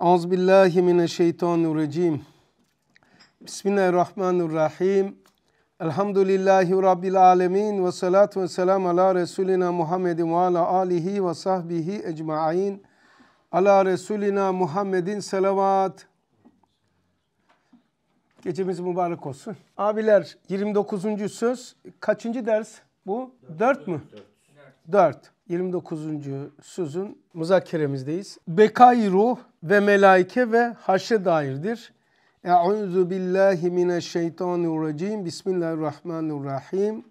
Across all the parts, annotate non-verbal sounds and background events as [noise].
Euzubillahimineşşeytanirracim. Bismillahirrahmanirrahim. Elhamdülillahi Rabbil alemin ve salatu ve selam ala Resulina Muhammedin ve ala alihi ve sahbihi ecma'in. Ala Resulina Muhammedin selavat. Gecemiz mübarek olsun. Abiler 29. söz kaçıncı ders bu? 4 mü? 4. 29. sözün müzakeremizdeyiz. Bekai ruh ve melaike ve haşe dairdir. Euzu billahi mineşşeytanirracim. Bismillahirrahmanirrahim.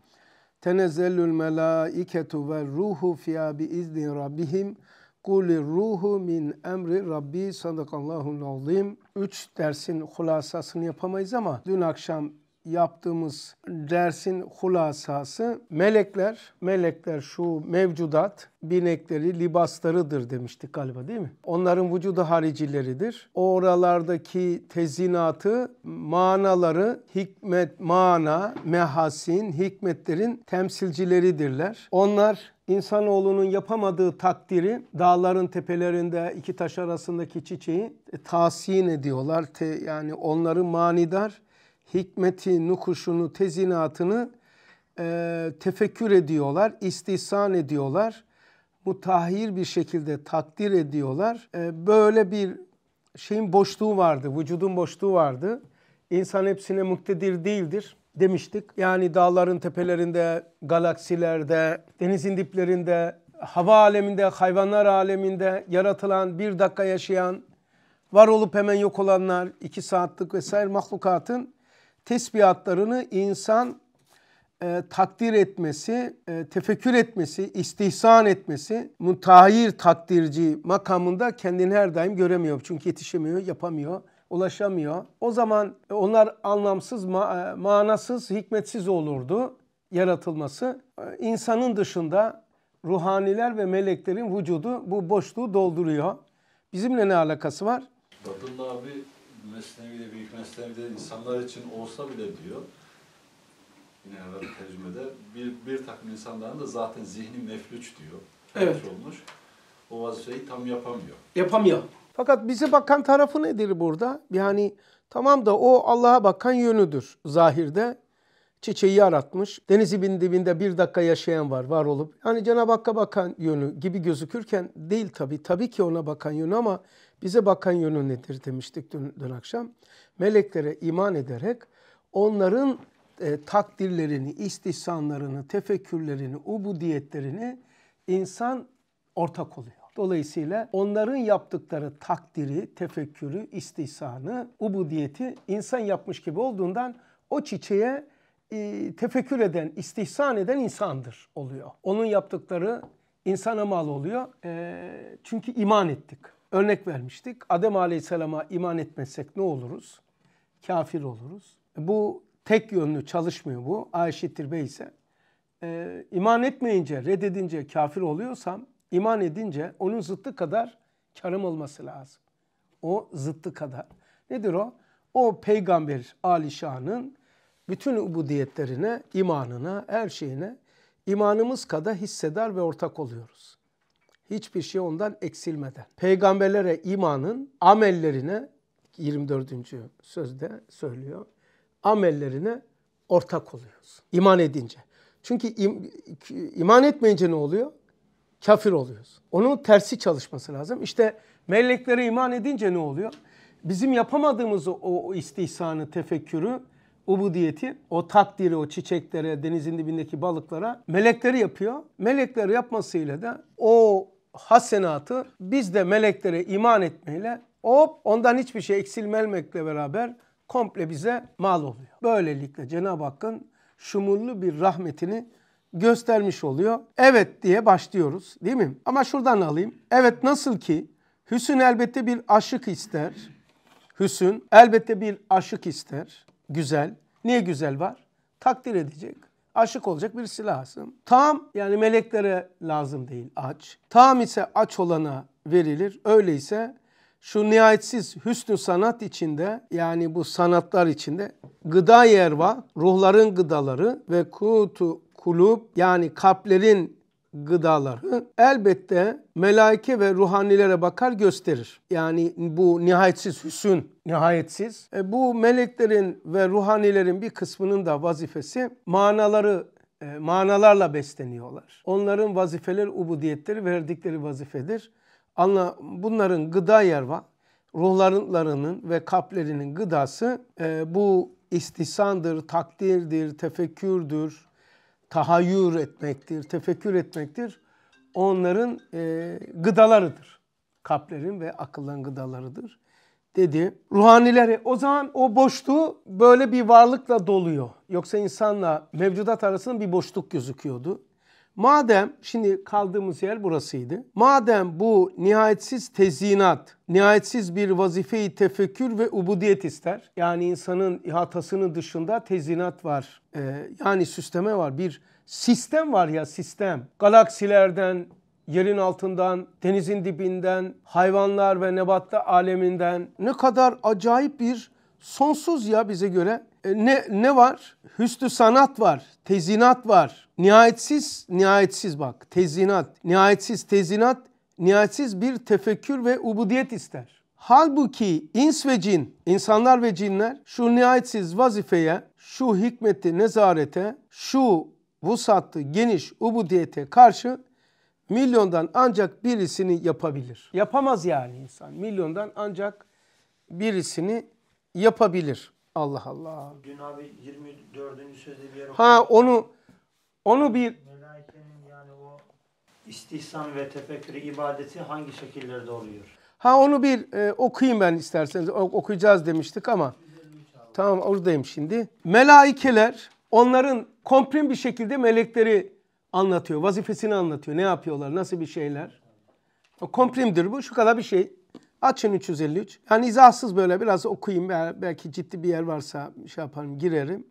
Tenezzelül melaiketu ve ruhu fiha bi izni rabbihim. Kulir ruhu min emri Rabbi sadakallahu azim. Üç dersin hulasasını yapamayız ama dün akşam yaptığımız dersin hulasası melekler, melekler şu mevcudat, binekleri, libaslarıdır demiştik galiba değil mi? Onların vücudu haricileridir. oralardaki tezinatı, manaları, hikmet, mana, mehasin, hikmetlerin temsilcileridirler. Onlar İnsanoğlunun yapamadığı takdiri dağların tepelerinde iki taş arasındaki çiçeği e, tahsin ediyorlar. Te, yani onları manidar hikmeti, nukuşunu, tezinatını e, tefekkür ediyorlar, istihsan ediyorlar. Mutahhir bir şekilde takdir ediyorlar. E, böyle bir şeyin boşluğu vardı, vücudun boşluğu vardı. İnsan hepsine muktedir değildir demiştik. Yani dağların tepelerinde, galaksilerde, denizin diplerinde, hava aleminde, hayvanlar aleminde yaratılan, bir dakika yaşayan, var olup hemen yok olanlar, iki saatlik vesaire mahlukatın tesbihatlarını insan e, takdir etmesi, e, tefekkür etmesi, istihsan etmesi, mutahir takdirci makamında kendini her daim göremiyor. Çünkü yetişemiyor, yapamıyor, ulaşamıyor. O zaman onlar anlamsız, ma- e, manasız, hikmetsiz olurdu yaratılması. E, insanın dışında ruhaniler ve meleklerin vücudu bu boşluğu dolduruyor. Bizimle ne alakası var? Batıl abi mesnevi de büyük mesnevi de insanlar için olsa bile diyor yine Arabi tercümede bir, bir takım insanların da zaten zihni meflüç diyor. Evet. Olmuş. O vazifeyi tam yapamıyor. Yapamıyor. Fakat bize bakan tarafı nedir burada? Yani tamam da o Allah'a bakan yönüdür zahirde. Çiçeği yaratmış. denizi bin dibinde bir dakika yaşayan var, var olup. Yani Cenab-ı Hakk'a bakan yönü gibi gözükürken değil tabii. Tabii ki ona bakan yönü ama bize bakan yönündedir demiştik dün, dün akşam. Meleklere iman ederek onların e, takdirlerini, istihsanlarını, tefekkürlerini, ubudiyetlerini insan ortak oluyor. Dolayısıyla onların yaptıkları takdiri, tefekkürü, istihsanı, ubudiyeti insan yapmış gibi olduğundan o çiçeğe e, tefekkür eden, istihsan eden insandır oluyor. Onun yaptıkları insana mal oluyor. E, çünkü iman ettik. Örnek vermiştik. Adem Aleyhisselam'a iman etmezsek ne oluruz? Kafir oluruz. Bu tek yönlü çalışmıyor bu. Ayşetir Bey ise e, ee, iman etmeyince, reddedince kafir oluyorsam iman edince onun zıttı kadar karım olması lazım. O zıttı kadar. Nedir o? O peygamber alişanın bütün ubudiyetlerine, imanına, her şeyine imanımız kadar hissedar ve ortak oluyoruz hiçbir şey ondan eksilmeden. Peygamberlere imanın amellerine 24. sözde söylüyor. Amellerine ortak oluyoruz. İman edince. Çünkü im, iman etmeyince ne oluyor? Kafir oluyoruz. Onun tersi çalışması lazım. İşte meleklere iman edince ne oluyor? Bizim yapamadığımız o, istihsanı, tefekkürü, ubudiyeti, o takdiri, o çiçeklere, denizin dibindeki balıklara melekleri yapıyor. Melekleri yapmasıyla da o hasenatı biz de meleklere iman etmeyle hop ondan hiçbir şey eksilmemekle beraber komple bize mal oluyor. Böylelikle Cenab-ı Hakk'ın şumurlu bir rahmetini göstermiş oluyor. Evet diye başlıyoruz değil mi? Ama şuradan alayım. Evet nasıl ki hüsün elbette bir aşık ister. Hüsün elbette bir aşık ister. Güzel. Niye güzel var? Takdir edecek aşık olacak birisi lazım. Tam yani meleklere lazım değil aç. Tam ise aç olana verilir. Öyleyse şu nihayetsiz hüsnü sanat içinde yani bu sanatlar içinde gıda yer var. ruhların gıdaları ve kutu kulüp yani kalplerin gıdaları elbette melaike ve ruhanilere bakar gösterir. Yani bu nihayetsiz hüsün, nihayetsiz. E, bu meleklerin ve ruhanilerin bir kısmının da vazifesi manaları e, manalarla besleniyorlar. Onların vazifeleri ubudiyetleri verdikleri vazifedir. Anla, bunların gıda yer var. ruhlarının ve kalplerinin gıdası e, bu istisandır, takdirdir, tefekkürdür, tahayyür etmektir, tefekkür etmektir. Onların e, gıdalarıdır. Kalplerin ve akılların gıdalarıdır dedi. Ruhanileri o zaman o boşluğu böyle bir varlıkla doluyor. Yoksa insanla mevcudat arasında bir boşluk gözüküyordu. Madem şimdi kaldığımız yer burasıydı. Madem bu nihayetsiz tezinat, nihayetsiz bir vazifeyi tefekkür ve ubudiyet ister. Yani insanın ihatasının dışında tezinat var. Ee, yani süsleme var. Bir sistem var ya sistem. Galaksilerden, yerin altından, denizin dibinden, hayvanlar ve nebatta aleminden ne kadar acayip bir sonsuz ya bize göre e, ne, ne var? Hüsnü sanat var, tezinat var. Nihayetsiz, nihayetsiz bak tezinat. Nihayetsiz tezinat, nihayetsiz bir tefekkür ve ubudiyet ister. Halbuki ins ve cin, insanlar ve cinler şu nihayetsiz vazifeye, şu hikmeti nezarete, şu vusattı geniş ubudiyete karşı milyondan ancak birisini yapabilir. Yapamaz yani insan. Milyondan ancak birisini yapabilir. Allah Allah. Dün abi 24. sözde bir yer okudum. Ha onu onu bir Melaikenin yani o istihsan ve tefekkür ibadeti hangi şekillerde oluyor? Ha onu bir e, okuyayım ben isterseniz. O, okuyacağız demiştik ama. Tamam oradayım şimdi. Melaikeler onların komprim bir şekilde melekleri anlatıyor. Vazifesini anlatıyor. Ne yapıyorlar? Nasıl bir şeyler? O komprimdir bu. Şu kadar bir şey. Açın 353. Yani izahsız böyle biraz okuyayım. Belki ciddi bir yer varsa şey yaparım girerim.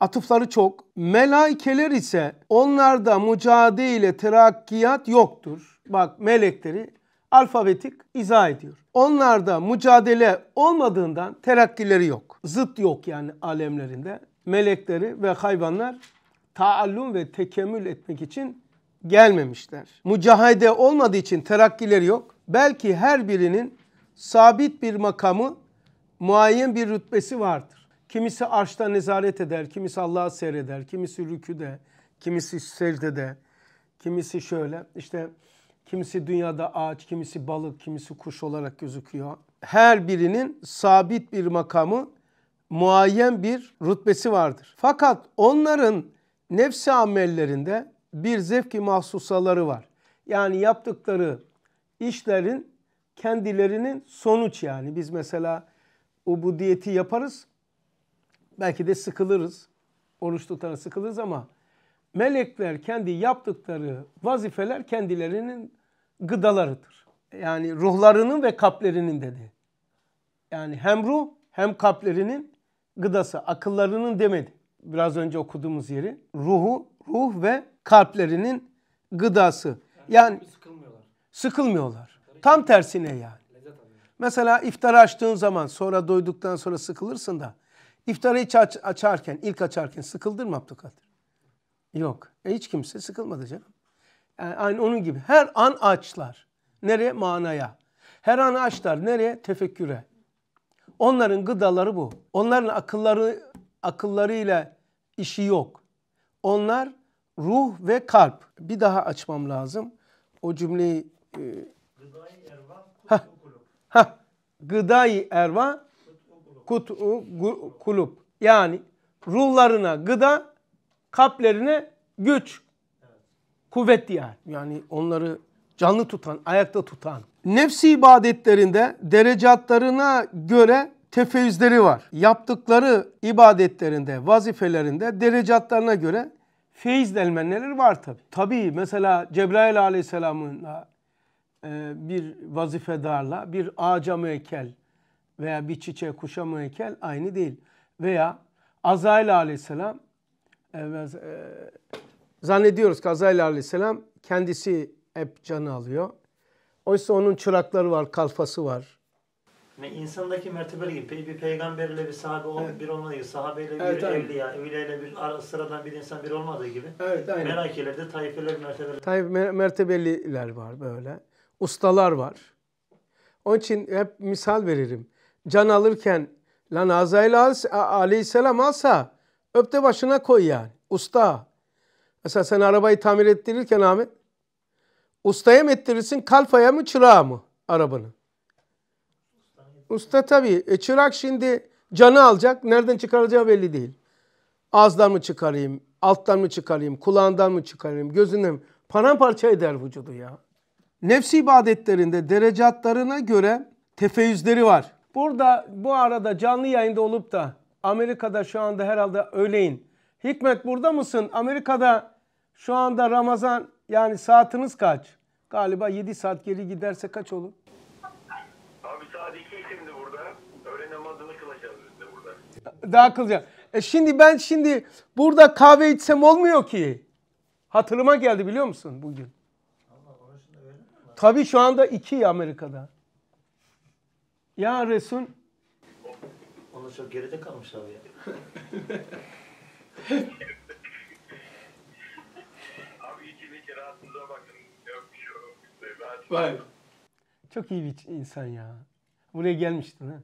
Atıfları çok. Melaikeler ise onlarda mücadele terakkiyat yoktur. Bak melekleri alfabetik izah ediyor. Onlarda mücadele olmadığından terakkileri yok. Zıt yok yani alemlerinde. Melekleri ve hayvanlar taallum ve tekemmül etmek için gelmemişler. Mücahide olmadığı için terakkileri yok. Belki her birinin sabit bir makamı, muayyen bir rütbesi vardır. Kimisi arşta nezaret eder, kimisi Allah'a seyreder, kimisi rüküde, kimisi secdede, kimisi şöyle işte kimisi dünyada ağaç, kimisi balık, kimisi kuş olarak gözüküyor. Her birinin sabit bir makamı, muayyen bir rütbesi vardır. Fakat onların nefsi amellerinde bir zevki mahsusaları var. Yani yaptıkları işlerin kendilerinin sonuç yani. Biz mesela ubudiyeti yaparız. Belki de sıkılırız. Oruç tutar sıkılırız ama melekler kendi yaptıkları vazifeler kendilerinin gıdalarıdır. Yani ruhlarının ve kalplerinin dedi. Yani hem ruh hem kalplerinin gıdası, akıllarının demedi. Biraz önce okuduğumuz yeri. Ruhu, ruh ve kalplerinin gıdası. Yani, yani sıkılmıyorlar. Sıkılmıyorlar. Tam tersine yani. Mesela iftar açtığın zaman sonra doyduktan sonra sıkılırsın da iftarı hiç aç, açarken ilk açarken sıkıldır mı Abdülkadir? Yok. E hiç kimse sıkılmadı canım. Yani e, aynı onun gibi. Her an açlar. Nereye? Manaya. Her an açlar. Nereye? Tefekküre. Onların gıdaları bu. Onların akılları akıllarıyla işi yok. Onlar ruh ve kalp. Bir daha açmam lazım. O cümleyi e, Gıdayı erva kut'u kulub. Heh. erva kut'u kulub. Yani ruhlarına gıda, kalplerine güç, kuvvet diye. Yani onları canlı tutan, ayakta tutan. Nefsi ibadetlerinde derecatlarına göre tefevizleri var. Yaptıkları ibadetlerinde, vazifelerinde derecatlarına göre feyiz delmenleri var tabi. Tabi mesela Cebrail aleyhisselamın e, bir vazifedarla bir ağaca mı veya bir çiçeğe kuşa mı aynı değil. Veya Azrail aleyhisselam e, e, zannediyoruz ki Azrail aleyhisselam kendisi hep canı alıyor. Oysa onun çırakları var, kalfası var. Yani insandaki mertebeli gibi bir peygamberle bir sahabe evet. bir olmadığı gibi, sahabeyle bir aynen. evliya, evliyeyle bir sıradan bir insan bir olmadığı gibi. Evet, aynen. Merakiler de tayfeler mertebeli. Tayf mertebeliler var böyle ustalar var. Onun için hep misal veririm. Can alırken lan Azrail aleyhisselam alsa öpte başına koy yani. Usta. Mesela sen arabayı tamir ettirirken Ahmet ustaya mı ettirirsin kalfaya mı çırağa mı arabanı? Usta tabii. E, çırak şimdi canı alacak. Nereden çıkaracağı belli değil. Ağızdan mı çıkarayım, alttan mı çıkarayım, kulağından mı çıkarayım, gözünden mi? Paramparça eder vücudu ya. Nefsi ibadetlerinde derecatlarına göre tefeyyüzleri var. Burada bu arada canlı yayında olup da Amerika'da şu anda herhalde öğleyin. Hikmet burada mısın? Amerika'da şu anda Ramazan yani saatiniz kaç? Galiba 7 saat geri giderse kaç olur? Abi saat 2 şimdi burada. Öğle namazını kılacağız biz de burada. Daha kılacağız. E şimdi ben şimdi burada kahve içsem olmuyor ki. Hatırıma geldi biliyor musun bugün? Tabii şu anda iki Amerika'da. Ya Resul. Onlar çok geride kalmış abi ya. abi içini kirasınıza bakın. Şey Vay. Çok iyi bir insan ya. Buraya gelmiştin ha.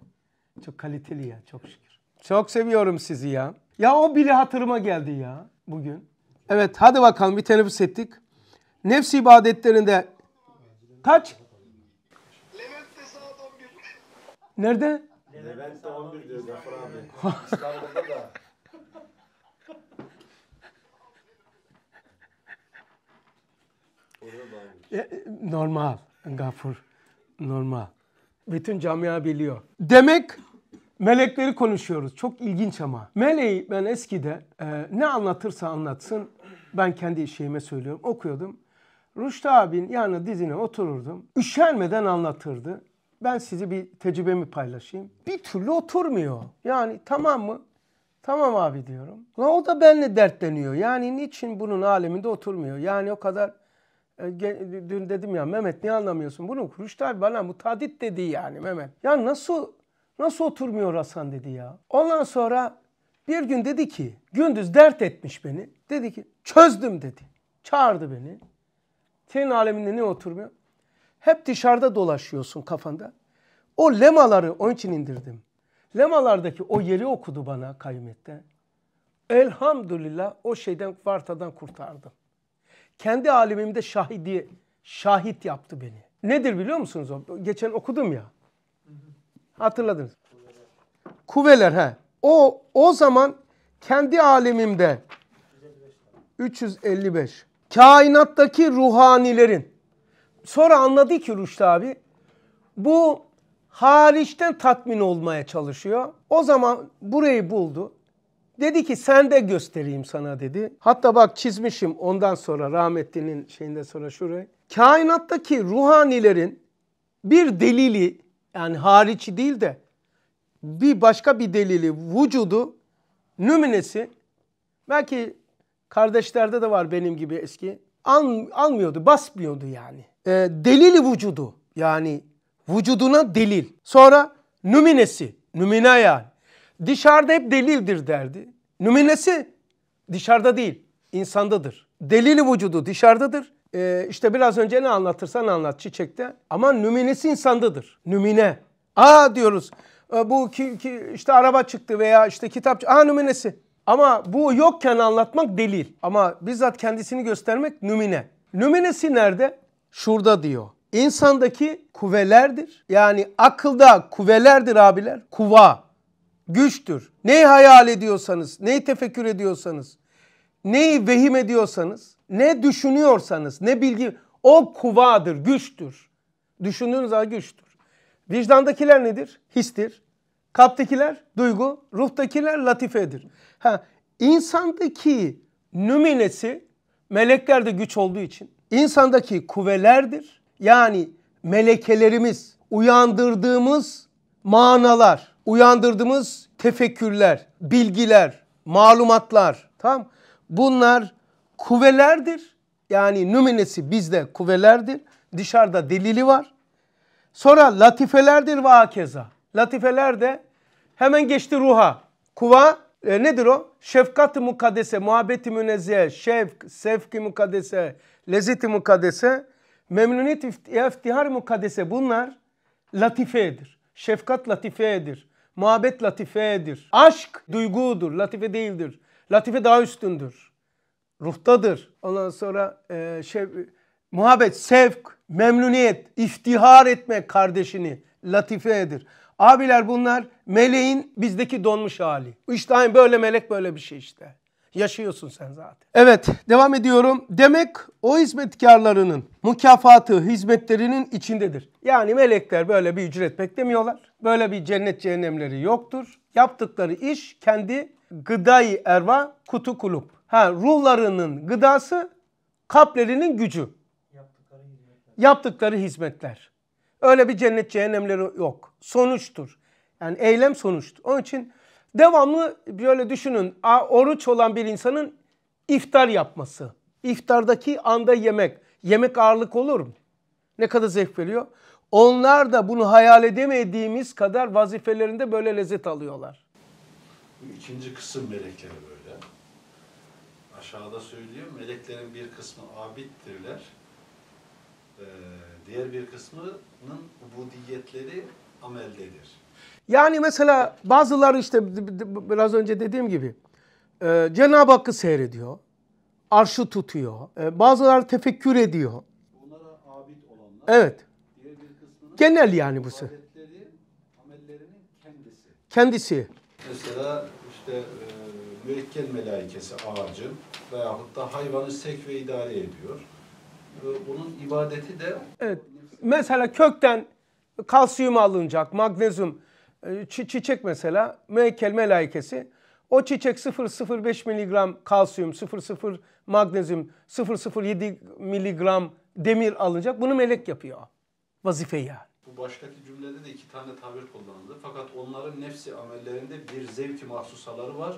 Çok kaliteli ya çok şükür. Çok seviyorum sizi ya. Ya o bile hatırıma geldi ya bugün. Evet hadi bakalım bir teneffüs ettik. Nefs ibadetlerinde Kaç? Levent'te saat 11. Nerede? Levent'te 11 diyor Zafer abi. [laughs] İstanbul'da da. Şey. E, e, normal Gafur. Normal. Bütün camia biliyor. Demek melekleri konuşuyoruz. Çok ilginç ama. Meleği ben eskide e, ne anlatırsa anlatsın ben kendi şeyime söylüyorum. Okuyordum. Rüştü abin yanına dizine otururdum. Üşenmeden anlatırdı. Ben sizi bir tecrübemi paylaşayım. Bir türlü oturmuyor. Yani tamam mı? Tamam abi diyorum. La o da benimle dertleniyor. Yani niçin bunun aleminde oturmuyor? Yani o kadar e, dün dedim ya Mehmet niye anlamıyorsun? Bunu Rüştü abi bana mutadit dedi yani Mehmet. Ya nasıl nasıl oturmuyor Hasan dedi ya. Ondan sonra bir gün dedi ki gündüz dert etmiş beni. Dedi ki çözdüm dedi. Çağırdı beni. Senin aleminde ne oturmuyor? Hep dışarıda dolaşıyorsun kafanda. O lemaları onun için indirdim. Lemalardaki o yeri okudu bana kaymette. Elhamdülillah o şeyden vartadan kurtardım. Kendi alimimde şahidi, şahit yaptı beni. Nedir biliyor musunuz o? Geçen okudum ya. Hatırladınız. Kuveler ha. O o zaman kendi alemimde 355 kainattaki ruhanilerin. Sonra anladı ki Rüştü abi bu hariçten tatmin olmaya çalışıyor. O zaman burayı buldu. Dedi ki sen de göstereyim sana dedi. Hatta bak çizmişim ondan sonra rahmetli'nin şeyinde sonra şurayı. Kainattaki ruhanilerin bir delili yani hariçi değil de bir başka bir delili vücudu nümunesi belki Kardeşlerde de var benim gibi eski. An, almıyordu, basmıyordu yani. E, ee, delili vücudu yani vücuduna delil. Sonra nüminesi, nümina yani. Dışarıda hep delildir derdi. Nüminesi dışarıda değil, insandadır. Delili vücudu dışarıdadır. Ee, işte biraz önce ne anlatırsan anlat çiçekte. Ama nüminesi insandadır. Nümine. Aa diyoruz. Ee, bu ki, ki, işte araba çıktı veya işte kitap. Aa nüminesi. Ama bu yokken anlatmak delil. Ama bizzat kendisini göstermek nümine. Nüminesi nerede? Şurada diyor. İnsandaki kuvelerdir. Yani akılda kuvelerdir abiler. Kuva, güçtür. Neyi hayal ediyorsanız, neyi tefekkür ediyorsanız, neyi vehim ediyorsanız, ne düşünüyorsanız, ne bilgi o kuvadır, güçtür. Düşündüğünüz daha güçtür. Vicdandakiler nedir? Histir. Kalptekiler duygu, ruhtakiler latifedir. Ha, insandaki nüminesi meleklerde güç olduğu için insandaki kuvvelerdir. Yani melekelerimiz, uyandırdığımız manalar, uyandırdığımız tefekkürler, bilgiler, malumatlar tamam Bunlar kuvvelerdir. Yani nüminesi bizde kuvvelerdir. Dışarıda delili var. Sonra latifelerdir ve hakeza latifeler de hemen geçti ruha. Kuva e, nedir o? Şefkat-ı mukaddese, muhabbeti münezziye, şefk, sevki mukaddese, lezzeti mukaddese, memnuniyet iftihar mukaddese bunlar latifedir. Şefkat latifedir. Muhabbet latifedir. Aşk duygudur, latife değildir. Latife daha üstündür. Ruhtadır. Ondan sonra e, şef, muhabbet, sevk, memnuniyet, iftihar etme kardeşini latifedir. Abiler bunlar meleğin bizdeki donmuş hali. İşte aynı böyle melek böyle bir şey işte. Yaşıyorsun sen zaten. Evet devam ediyorum. Demek o hizmetkarlarının mükafatı hizmetlerinin içindedir. Yani melekler böyle bir ücret beklemiyorlar. Böyle bir cennet cehennemleri yoktur. Yaptıkları iş kendi gıdayı erva kutu kulup. Ha ruhlarının gıdası kalplerinin gücü. Yaptıkları hizmetler. Yaptıkları hizmetler. Öyle bir cennet cehennemleri yok. Sonuçtur. Yani eylem sonuçtur. Onun için devamlı böyle düşünün. Oruç olan bir insanın iftar yapması. İftardaki anda yemek. Yemek ağırlık olur mu? Ne kadar zevk veriyor. Onlar da bunu hayal edemediğimiz kadar vazifelerinde böyle lezzet alıyorlar. Bu ikinci kısım melekleri böyle. Aşağıda söylüyor meleklerin bir kısmı abittirler. Ee, Diğer bir kısmının ubudiyetleri ameldedir. Yani mesela bazıları işte biraz önce dediğim gibi e, Cenab-ı Hakk'ı seyrediyor. Arşı tutuyor. E, bazıları tefekkür ediyor. Onlara abid olanlar. Evet. Genel yani bu se. kendisi. Mesela işte e, müekkel melaikesi ağacın veyahut da hayvanı sek ve idare ediyor bunun ee, ibadeti de... Evet. Mesela kökten kalsiyum alınacak, magnezyum, e, çiçek mesela, meykel melaikesi. O çiçek 0,05 miligram kalsiyum, 0,0 magnezyum, 0,07 miligram demir alınacak. Bunu melek yapıyor. Vazifeyi yani. Bu baştaki cümlede de iki tane tabir kullanıldı. Fakat onların nefsi amellerinde bir zevki mahsusaları var.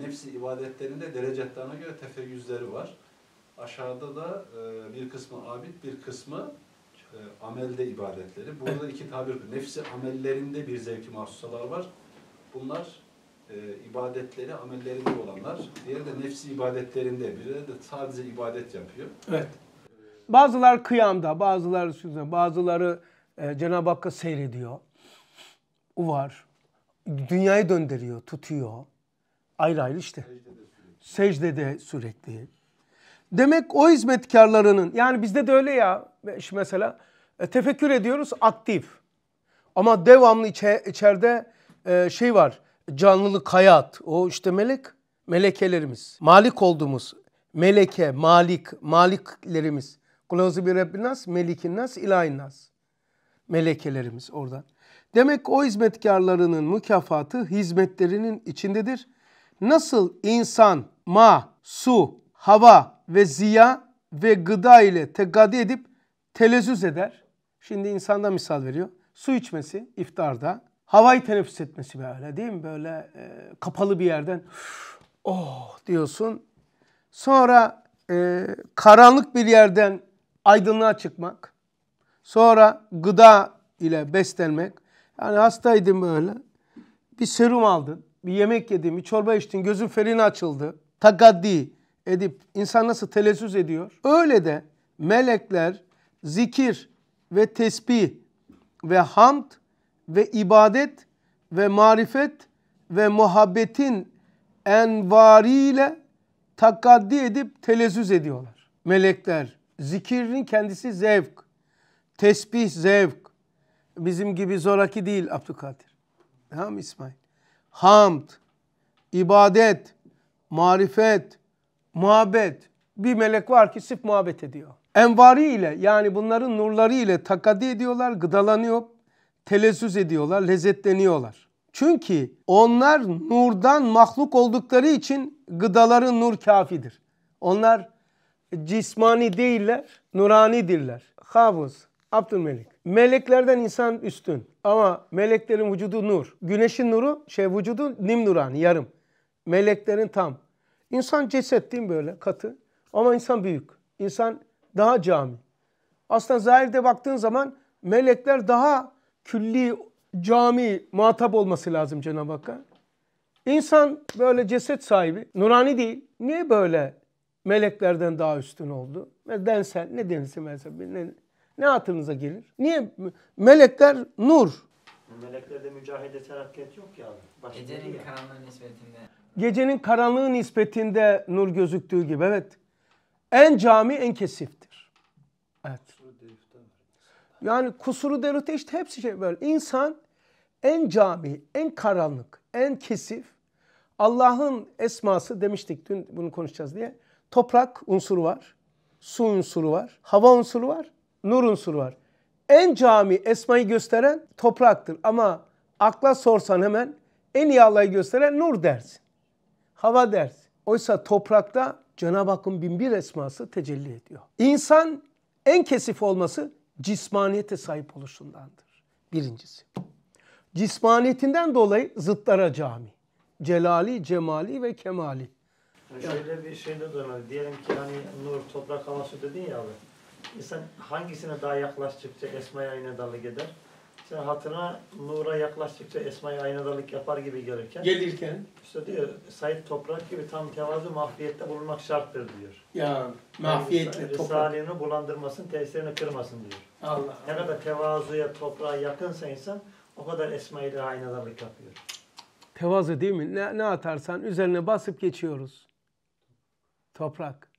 Nefsi ibadetlerinde derecelerine göre tefeyyüzleri var. Aşağıda da e, bir kısmı abid, bir kısmı e, amelde ibadetleri. Burada iki tabir var. Nefsi amellerinde bir zevki mahsusalar var. Bunlar e, ibadetleri amellerinde olanlar. Diğeri de nefsi ibadetlerinde. Biri de sadece ibadet yapıyor. Evet. Bazılar kıyamda, bazıları sözde, bazıları e, Cenab-ı Hakk'ı seyrediyor. O var. Dünyayı döndürüyor, tutuyor. Ayrı ayrı işte. Secdede sürekli. Secdede sürekli. Demek o hizmetkarlarının yani bizde de öyle ya mesela e, tefekkür ediyoruz aktif. Ama devamlı içe, içeride e, şey var canlılık hayat o işte melek melekelerimiz malik olduğumuz meleke malik maliklerimiz. Kulağınızı bir Rabbin nas, melikin nas, ilahin nas. Melekelerimiz orada Demek o hizmetkarlarının mükafatı hizmetlerinin içindedir. Nasıl insan, ma, su, hava, ve ziya ve gıda ile tegadi edip telezüz eder. Şimdi insanda misal veriyor. Su içmesi iftarda. Havayı teneffüs etmesi böyle değil mi? Böyle e, kapalı bir yerden oh diyorsun. Sonra e, karanlık bir yerden aydınlığa çıkmak. Sonra gıda ile beslenmek. Yani hastaydım böyle. Bir serum aldın, bir yemek yedin, bir çorba içtin, gözün ferin açıldı. Takaddi, edip insan nasıl telezzüz ediyor? Öyle de melekler zikir ve tesbih ve hamd ve ibadet ve marifet ve muhabbetin envariyle takaddi edip telezzüz ediyorlar. Melekler zikirin kendisi zevk, tesbih zevk. Bizim gibi zoraki değil Abdülkadir. Tamam İsmail? Hamd, ibadet, marifet, muhabbet. Bir melek var ki sırf muhabbet ediyor. Envari ile yani bunların nurları ile takadi ediyorlar, gıdalanıyor, telessüz ediyorlar, lezzetleniyorlar. Çünkü onlar nurdan mahluk oldukları için gıdaları nur kafidir. Onlar cismani değiller, nuranidirler. Havuz, Abdülmelik. Meleklerden insan üstün ama meleklerin vücudu nur. Güneşin nuru şey vücudu nim nurani yarım. Meleklerin tam. İnsan ceset değil mi böyle katı? Ama insan büyük. İnsan daha cami. Aslında zahirde baktığın zaman melekler daha külli cami muhatap olması lazım Cenab-ı Hakk'a. İnsan böyle ceset sahibi, nurani değil. Niye böyle meleklerden daha üstün oldu? Densel, ne denisi mesela, ne, ne hatırınıza gelir? Niye? Melekler nur. Meleklerde mücahide terakket yok ya. Ecenin karanlığın nispetinde gecenin karanlığı nispetinde nur gözüktüğü gibi evet. En cami en kesiftir. Evet. Yani kusuru derute işte hepsi şey böyle. İnsan en cami, en karanlık, en kesif Allah'ın esması demiştik dün bunu konuşacağız diye. Toprak unsuru var, su unsuru var, hava unsuru var, nur unsuru var. En cami esmayı gösteren topraktır ama akla sorsan hemen en iyi Allah'ı gösteren nur dersin hava dersin. Oysa toprakta Cenab-ı Hakk'ın binbir esması tecelli ediyor. İnsan en kesif olması cismaniyete sahip oluşundandır. Birincisi. Cismaniyetinden dolayı zıtlara cami. Celali, cemali ve kemali. Yani şöyle bir şey de duymadı. Diyelim ki hani nur, toprak havası dedin ya abi. İnsan hangisine daha yaklaştıkça esma yayına dalı gider? Sen hatına nura yaklaştıkça Esma'ya aynadalık yapar gibi gelirken. Gelirken. İşte diyor Said Toprak gibi tam tevazu mahfiyette bulunmak şarttır diyor. Ya mahfiyetle yani, toprak. Risale'ni bulandırmasın, tesirini kırmasın diyor. Allah Allah. Ne kadar tevazuya, toprağa yakınsa insan o kadar Esma'yı da aynadalık yapıyor. Tevazu değil mi? Ne, ne atarsan üzerine basıp geçiyoruz. Toprak.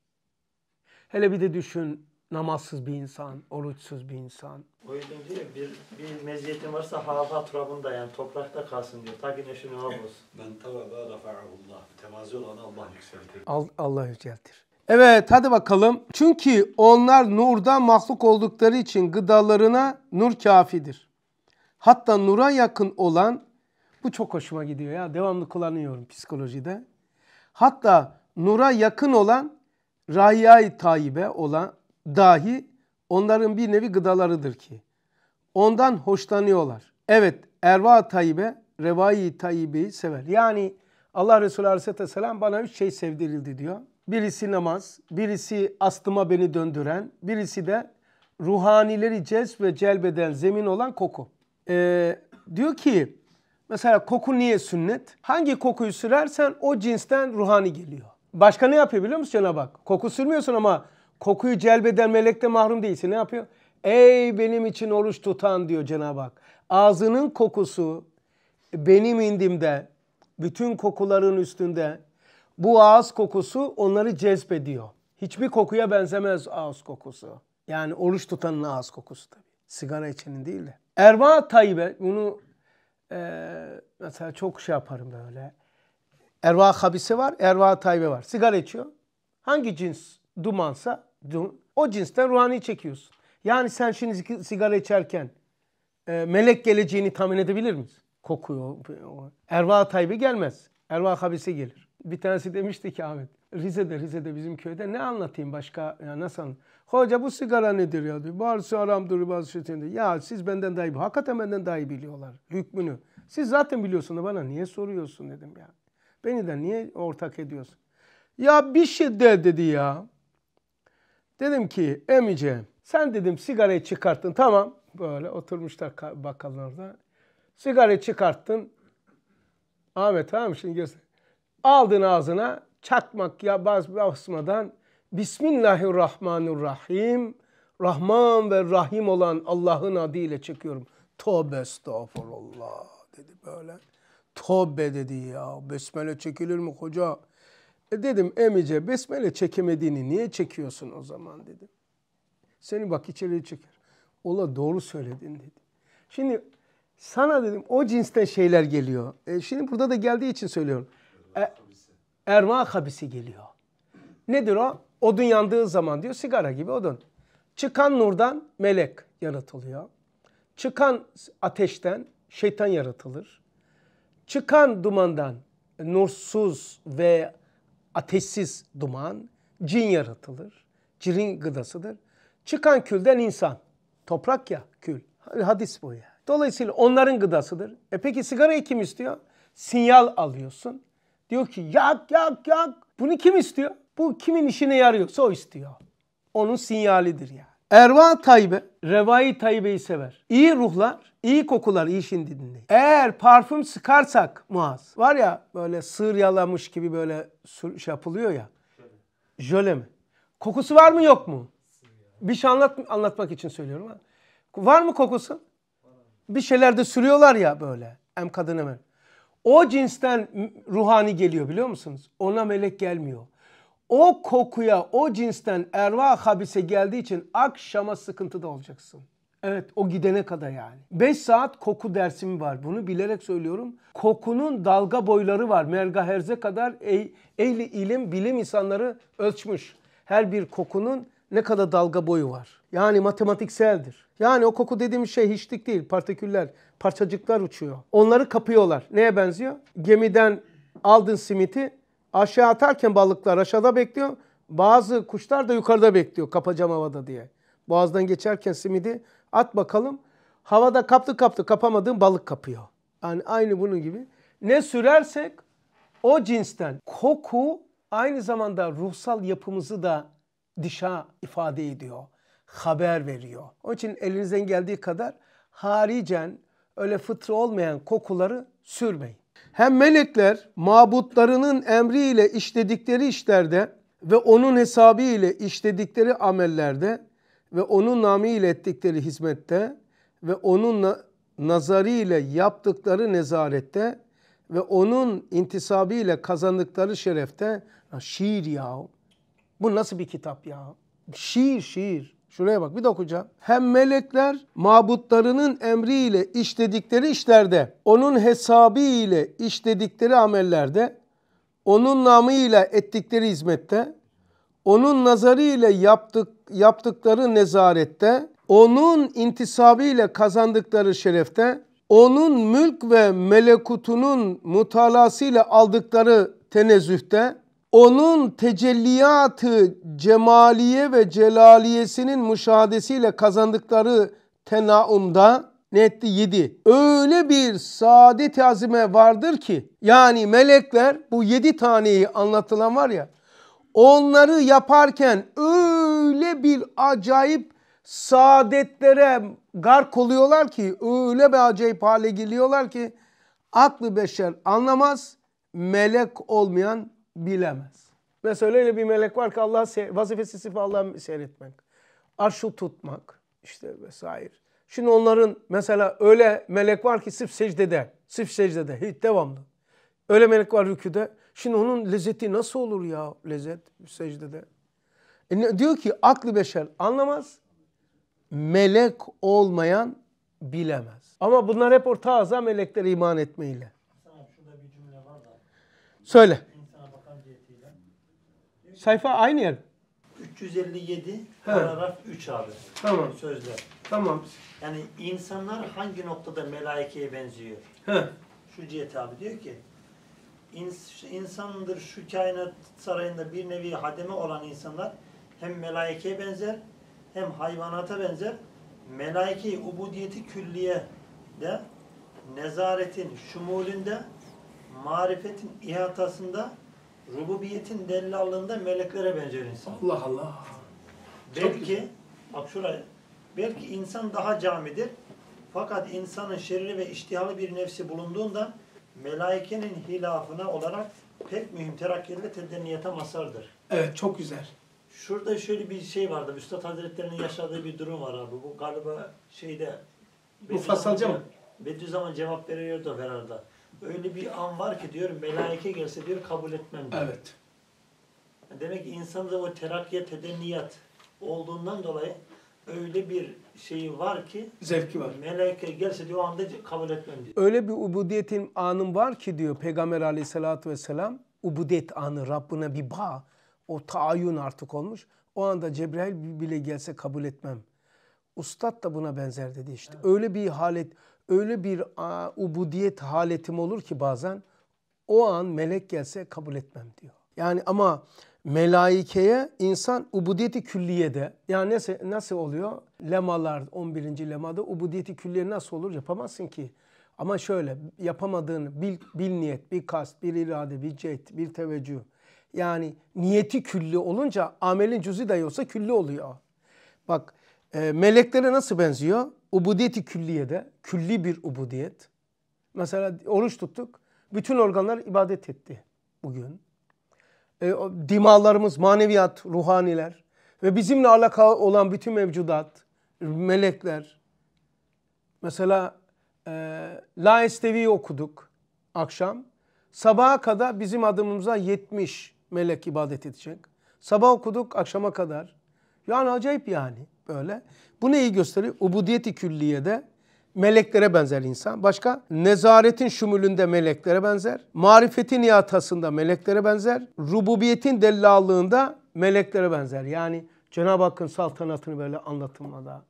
Hele bir de düşün namazsız bir insan, oruçsuz bir insan. O yüzden diyor bir, bir meziyetin varsa hava turabında yani toprakta kalsın diyor. Ta ki neşin olsun. [laughs] Ben tavaba rafa'ahullah. Tevazi olanı Allah yükseltir. Al Allah yükseltir. Evet hadi bakalım. Çünkü onlar nurdan mahluk oldukları için gıdalarına nur kafidir. Hatta nura yakın olan, bu çok hoşuma gidiyor ya devamlı kullanıyorum psikolojide. Hatta nura yakın olan, rayay tayibe olan, dahi onların bir nevi gıdalarıdır ki. Ondan hoşlanıyorlar. Evet erva tayyibe, revai tayyibeyi sever. Yani Allah Resulü Aleyhisselatü Vesselam bana üç şey sevdirildi diyor. Birisi namaz, birisi astıma beni döndüren, birisi de ruhanileri cez ve celbeden zemin olan koku. Ee, diyor ki mesela koku niye sünnet? Hangi kokuyu sürersen o cinsten ruhani geliyor. Başka ne yapıyor biliyor musun Cenab-ı Hak? Koku sürmüyorsun ama Kokuyu celbeden melek de mahrum değilse Ne yapıyor? Ey benim için oruç tutan diyor Cenab-ı Hak. Ağzının kokusu benim indimde, bütün kokuların üstünde. Bu ağız kokusu onları cezbediyor. Hiçbir kokuya benzemez ağız kokusu. Yani oruç tutanın ağız kokusu tabii. Sigara içenin değil de. Erva tayyibe bunu e, mesela çok şey yaparım böyle. Erva habisi var, erva tayyibe var. Sigara içiyor. Hangi cins dumansa o cinsten ruhani çekiyorsun. Yani sen şimdi sigara içerken e, melek geleceğini tahmin edebilir misin? Kokuyor. Erva taybi gelmez. Erva habise gelir. Bir tanesi demişti ki Ahmet Rize'de Rize'de bizim köyde ne anlatayım başka ya nasıl anlatayım? Hoca bu sigara nedir ya diyor. Bazısı haramdır bazı şey Ya siz benden daha iyi hakikaten benden daha iyi biliyorlar hükmünü. Siz zaten biliyorsunuz bana niye soruyorsun dedim ya. Beni de niye ortak ediyorsun? Ya bir şey de dedi ya. Dedim ki emicem sen dedim sigarayı çıkarttın tamam. Böyle oturmuşlar bakkallarda. Sigarayı çıkarttın. Ahmet tamam şimdi göster. Aldın ağzına çakmak ya bazı bir basmadan Bismillahirrahmanirrahim. Rahman ve Rahim olan Allah'ın adıyla çekiyorum. Tövbe estağfurullah dedi böyle. Tövbe dedi ya. Besmele çekilir mi koca? E dedim emice besmele çekemediğini niye çekiyorsun o zaman dedim. Seni bak içeri çeker. Ola doğru söyledin dedi. Şimdi sana dedim o cinsten şeyler geliyor. E, şimdi burada da geldiği için söylüyorum. E, erva habisi geliyor. Nedir o? Odun yandığı zaman diyor sigara gibi odun. Çıkan nurdan melek yaratılıyor. Çıkan ateşten şeytan yaratılır. Çıkan dumandan nursuz ve ateşsiz duman, cin yaratılır, cinin gıdasıdır. Çıkan külden insan. Toprak ya kül. Hani hadis bu ya. Dolayısıyla onların gıdasıdır. E peki sigarayı kim istiyor? Sinyal alıyorsun. Diyor ki yak yak yak. Bunu kim istiyor? Bu kimin işine yarıyorsa o istiyor. Onun sinyalidir ya. Yani. Erva Taybe, Revai Taybe'yi sever. İyi ruhlar İyi kokular iyi şimdi dinleyin. Eğer parfüm sıkarsak Muaz var ya böyle sığır yalamış gibi böyle sür, şey yapılıyor ya. Jöle mi? Kokusu var mı yok mu? Bir şey anlat, anlatmak için söylüyorum. Ha. Var mı kokusu? Bir şeyler de sürüyorlar ya böyle. Hem kadın hem. O cinsten ruhani geliyor biliyor musunuz? Ona melek gelmiyor. O kokuya, o cinsten erva habise geldiği için akşama sıkıntıda olacaksın. Evet o gidene kadar yani. 5 saat koku dersim var. Bunu bilerek söylüyorum. Kokunun dalga boyları var. Herze kadar ey, ehli ilim bilim insanları ölçmüş. Her bir kokunun ne kadar dalga boyu var. Yani matematikseldir. Yani o koku dediğim şey hiçlik değil. Partiküller, parçacıklar uçuyor. Onları kapıyorlar. Neye benziyor? Gemiden aldın simiti aşağı atarken balıklar aşağıda bekliyor. Bazı kuşlar da yukarıda bekliyor kapacağım havada diye. Boğazdan geçerken simidi At bakalım. Havada kaptı kaptı kapamadığın balık kapıyor. Yani aynı bunun gibi. Ne sürersek o cinsten. Koku aynı zamanda ruhsal yapımızı da dışa ifade ediyor. Haber veriyor. Onun için elinizden geldiği kadar haricen öyle fıtrı olmayan kokuları sürmeyin. Hem melekler mabutlarının emriyle işledikleri işlerde ve onun hesabı ile işledikleri amellerde ve onun namı ile ettikleri hizmette ve onun nazarı ile yaptıkları nezarette ve onun intisabı ile kazandıkları şerefte şiir ya. Bu nasıl bir kitap ya? Şiir şiir. Şuraya bak bir de okuyacağım. Hem melekler mabutlarının emriyle işledikleri işlerde, onun hesabı ile işledikleri amellerde, onun namıyla ettikleri hizmette onun nazarıyla yaptık, yaptıkları nezarette, onun intisabıyla kazandıkları şerefte, onun mülk ve melekutunun mutalasıyla aldıkları tenezzühte, onun tecelliyatı cemaliye ve celaliyesinin müşahadesiyle kazandıkları tenaumda ne etti? Yedi. Öyle bir saadet azime vardır ki yani melekler bu yedi taneyi anlatılan var ya Onları yaparken öyle bir acayip saadetlere gark oluyorlar ki öyle bir acayip hale geliyorlar ki aklı beşer anlamaz, melek olmayan bilemez. Mesela öyle bir melek var ki Allah vazifesi sırf Allah'ı seyretmek, arşu tutmak işte vesaire. Şimdi onların mesela öyle melek var ki sırf secdede, sırf secdede hiç devamlı. Öyle melek var rüküde. Şimdi onun lezzeti nasıl olur ya lezzet secdede? E diyor ki aklı beşer anlamaz. Melek olmayan bilemez. Ama bunlar hep orta azam meleklere iman etmeyle. Söyle. Sayfa aynı yer. 357 paragraf 3 abi. Tamam. Sözler. Tamam. Yani insanlar hangi noktada melaikeye benziyor? He. Şu Cihet abi diyor ki insandır şu kainat sarayında bir nevi hademe olan insanlar hem melaikeye benzer hem hayvanata benzer. Melaike ubudiyeti külliye de nezaretin şumulünde marifetin ihatasında rububiyetin dellallığında meleklere benzer insan. Allah Allah. Belki bak şuraya belki insan daha camidir. Fakat insanın şerli ve iştihalı bir nefsi bulunduğunda melaikenin hilafına olarak pek mühim terakkirli tedeniyete masardır. Evet çok güzel. Şurada şöyle bir şey vardı. Üstad Hazretleri'nin yaşadığı bir durum var abi. Bu galiba şeyde... Bu Fasalca mı? Bediüzzaman cevap veriyordu herhalde. Öyle bir an var ki diyor melaike gelse diyor kabul etmem diyor. Evet. Demek ki insanda o terakkiye tedeniyat olduğundan dolayı öyle bir şeyi var ki zevki var. Meleke gelse diyor o anda kabul etmem diyor. Öyle bir ubudiyetin anım var ki diyor Peygamber aleyhissalatü vesselam ubudiyet anı Rabbine bir bağ o taayyun artık olmuş. O anda Cebrail bile gelse kabul etmem. Ustad da buna benzer dedi işte. Evet. Öyle bir halet, öyle bir a, ubudiyet haletim olur ki bazen o an melek gelse kabul etmem diyor. Yani ama melaikeye insan ubudiyeti külliyede yani nasıl, nasıl oluyor? lemalar 11. lemada ubudiyeti külliye nasıl olur yapamazsın ki. Ama şöyle yapamadığın bir, bir niyet, bir kast, bir irade, bir cet, bir teveccüh. Yani niyeti külli olunca amelin cüz'i dayı olsa külli oluyor. Bak e, meleklere nasıl benziyor? Ubudiyeti külliyede, külli bir ubudiyet. Mesela oruç tuttuk, bütün organlar ibadet etti bugün. E, dimalarımız, maneviyat, ruhaniler ve bizimle alakalı olan bütün mevcudat, melekler. Mesela e, La Estevi okuduk akşam. Sabaha kadar bizim adımımıza 70 melek ibadet edecek. Sabah okuduk akşama kadar. Yani acayip yani böyle. Bu neyi gösteriyor? Ubudiyeti külliyede meleklere benzer insan. Başka nezaretin şumülünde meleklere benzer. Marifetin yatasında meleklere benzer. Rububiyetin dellallığında meleklere benzer. Yani Cenab-ı Hakk'ın saltanatını böyle anlatımada,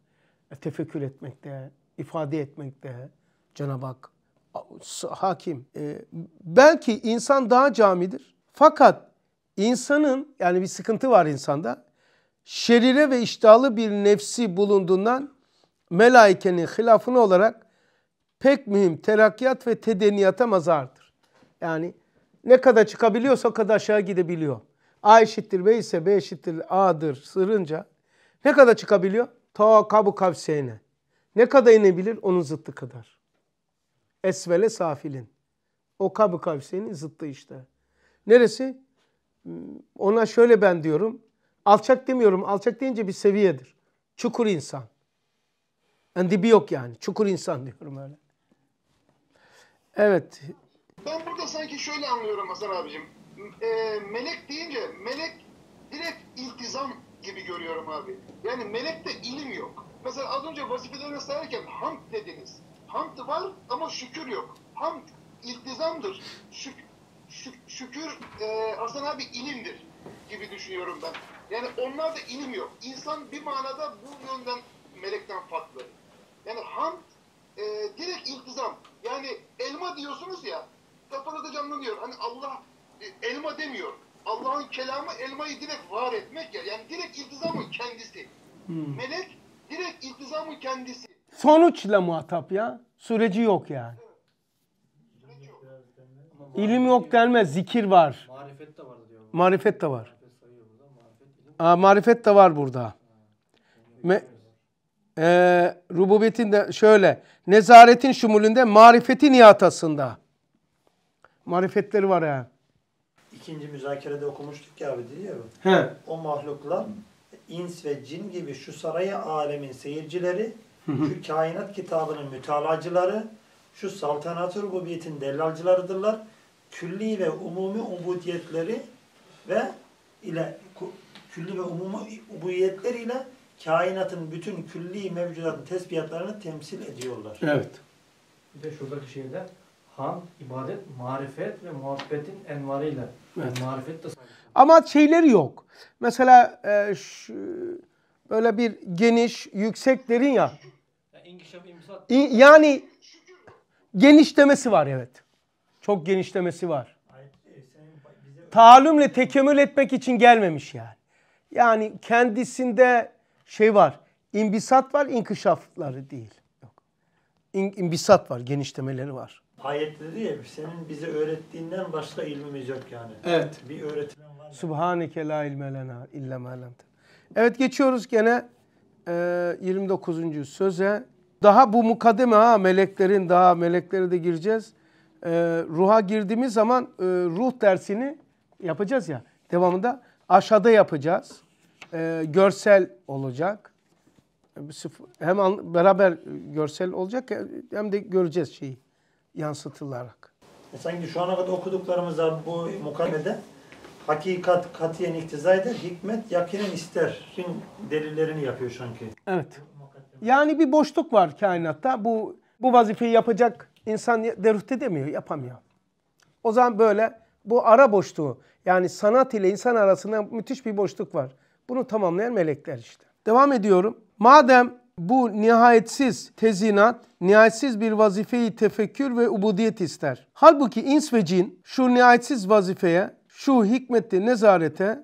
e, tefekkür etmekte, ifade etmekte Cenab-ı Hak hakim. E, belki insan daha camidir. Fakat insanın yani bir sıkıntı var insanda. Şerire ve iştahlı bir nefsi bulunduğundan melaikenin hilafını olarak pek mühim terakkiyat ve tedeniyata mazardır. Yani ne kadar çıkabiliyorsa o kadar aşağı gidebiliyor. A eşittir B ise B eşittir A'dır sırınca ne kadar çıkabiliyor? Ta kabu kavseyne. Ne kadar inebilir? Onun zıttı kadar. Esvele safilin. O kabu kavseynin zıttı işte. Neresi? Ona şöyle ben diyorum. Alçak demiyorum. Alçak deyince bir seviyedir. Çukur insan. Yani dibi yok yani. Çukur insan [laughs] diyorum öyle. Evet. Ben burada sanki şöyle anlıyorum Hasan abicim. E, melek deyince melek direkt iltizam gibi görüyorum abi. Yani melekte ilim yok. Mesela az önce vazifelerini sayarken hamd dediniz. Hamd var ama şükür yok. Hamd iltizamdır. Şük, şük, şükür e, aslında abi ilimdir gibi düşünüyorum ben. Yani onlarda ilim yok. İnsan bir manada bu yönden melekten farklı. Yani hamd e, direkt iltizam. Yani elma diyorsunuz ya kafanızda canlanıyor. Hani Allah e, elma demiyor. Allah'ın kelamı elmayı direkt var etmek ya. Yani direkt iltizamın kendisi. Hmm. Melek direkt iltizamın kendisi. Sonuçla muhatap ya. Süreci yok yani. Evet. yok. İlim yok denmez. Zikir var. Marifet de var diyor. Marifet de var. Aa, marifet de var burada. Me e, ee, rububetin de şöyle. Nezaretin şumulünde marifeti niyatasında. Marifetleri var yani ikinci müzakerede okumuştuk ya abi diyor ya. He. O mahluklar ins ve cin gibi şu saraya alemin seyircileri, şu kainat kitabının mütalacıları, şu saltanat-ı rububiyetin dellalcılarıdırlar. Külli ve umumi ubudiyetleri ve ile külli ve umumi ubudiyetleriyle kainatın bütün külli mevcudatın tesbihatlarını temsil ediyorlar. Evet. Bir de şuradaki şiirde ham, ibadet, marifet ve muhabbetin envarıyla Marifet de Ama şeyleri yok. Mesela e, şu, böyle bir geniş, yüksek derin ya. Yani, genişlemesi var evet. Çok genişlemesi var. E, Talümle tekemmül etmek için gelmemiş yani. Yani kendisinde şey var. İmbisat var, inkişafları değil. Yok. var, genişlemeleri var. Ayette dedi ya senin bize öğrettiğinden başka ilmimiz yok yani. Evet. Bir öğretilen var. Subhaneke la ilme lena illa ma Evet geçiyoruz gene e, 29. söze. Daha bu mukaddeme ha meleklerin daha meleklere de gireceğiz. E, ruha girdiğimiz zaman e, ruh dersini yapacağız ya. Devamında aşağıda yapacağız. E, görsel olacak. E, hem beraber görsel olacak hem de göreceğiz şeyi yansıtılarak. E sanki şu ana kadar okuduklarımızda bu mukavemede hakikat katiyen iktizaydır, hikmet yakinen ister. Şimdi delillerini yapıyor sanki. Evet. Yani bir boşluk var kainatta. Bu bu vazifeyi yapacak insan deruht demiyor. yapamıyor. O zaman böyle bu ara boşluğu yani sanat ile insan arasında müthiş bir boşluk var. Bunu tamamlayan melekler işte. Devam ediyorum. Madem bu nihayetsiz tezinat, nihayetsiz bir vazifeyi tefekkür ve ubudiyet ister. Halbuki ins ve cin şu nihayetsiz vazifeye, şu hikmetli nezarete,